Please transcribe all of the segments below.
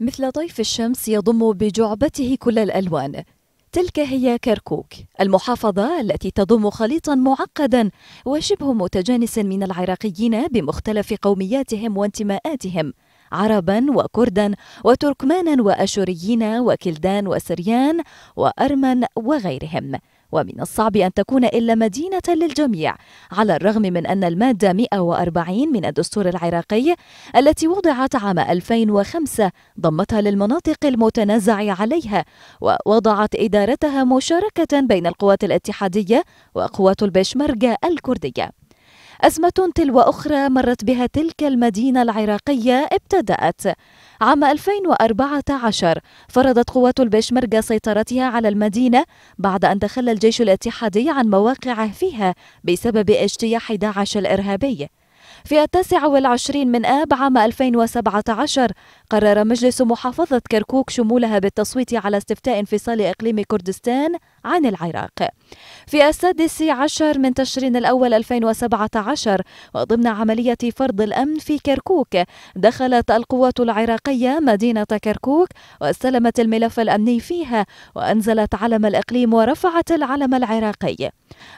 مثل طيف الشمس يضم بجعبته كل الألوان تلك هي كركوك المحافظة التي تضم خليطا معقدا وشبه متجانس من العراقيين بمختلف قومياتهم وانتماءاتهم عربا وكردا وتركمانا واشوريين وكلدان وسريان وارمن وغيرهم ومن الصعب أن تكون إلا مدينة للجميع على الرغم من أن المادة 140 من الدستور العراقي التي وضعت عام 2005 ضمتها للمناطق المتنازع عليها ووضعت إدارتها مشاركة بين القوات الاتحادية وقوات البشمركة الكردية أزمة تلو أخرى مرت بها تلك المدينة العراقية ابتدأت عام 2014 فرضت قوات البشمركة سيطرتها على المدينة بعد أن تخلى الجيش الاتحادي عن مواقعه فيها بسبب اجتياح داعش الإرهابي في التاسع والعشرين من آب عام 2017 قرر مجلس محافظة كركوك شمولها بالتصويت على استفتاء انفصال إقليم كردستان عن العراق في السادس عشر من تشرين الأول 2017 وضمن عملية فرض الأمن في كركوك دخلت القوات العراقية مدينة كركوك واستلمت الملف الأمني فيها وأنزلت علم الإقليم ورفعت العلم العراقي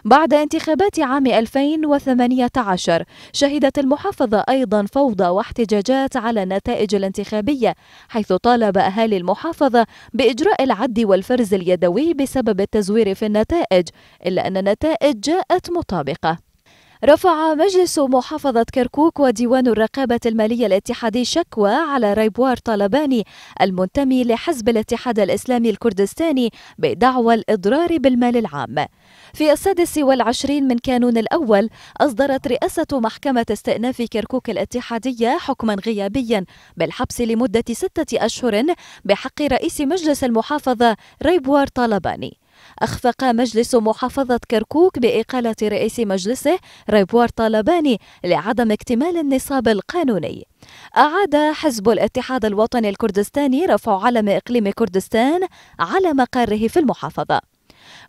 بعد انتخابات عام 2018 شهدت المحافظة أيضا فوضى واحتجاجات على النتائج الانتخابية حيث طالب أهالي المحافظة بإجراء العد والفرز اليدوي بسبب التزوير في النتائج إلا أن النتائج جاءت مطابقة رفع مجلس محافظة كركوك وديوان الرقابة المالية الاتحادي شكوى على ريبوار طالباني المنتمي لحزب الاتحاد الإسلامي الكردستاني بدعوى الإضرار بالمال العام في السادس والعشرين من كانون الأول أصدرت رئاسة محكمة استئناف كركوك الاتحادية حكما غيابيا بالحبس لمدة ستة أشهر بحق رئيس مجلس المحافظة ريبوار طالباني أخفق مجلس محافظة كركوك بإقالة رئيس مجلسه ريبوار طالباني لعدم اكتمال النصاب القانوني أعاد حزب الاتحاد الوطني الكردستاني رفع علم إقليم كردستان على مقره في المحافظة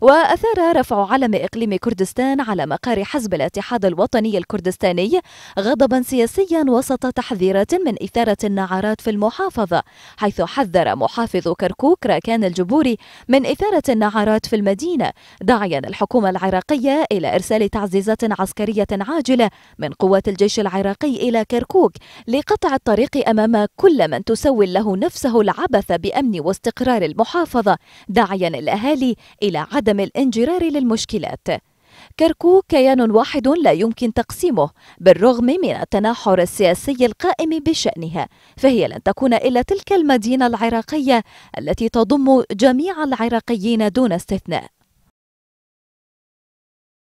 وأثار رفع علم إقليم كردستان على مقر حزب الاتحاد الوطني الكردستاني غضبا سياسيا وسط تحذيرات من إثارة النعارات في المحافظة حيث حذر محافظ كركوك راكان الجبوري من إثارة النعارات في المدينة داعيا الحكومة العراقية إلى إرسال تعزيزات عسكرية عاجلة من قوات الجيش العراقي إلى كركوك لقطع الطريق أمام كل من تسول له نفسه العبث بأمن واستقرار المحافظة داعيا الأهالي إلى عدم الانجرار للمشكلات كركوك كيان واحد لا يمكن تقسيمه بالرغم من التناحر السياسي القائم بشأنها فهي لن تكون إلا تلك المدينة العراقية التي تضم جميع العراقيين دون استثناء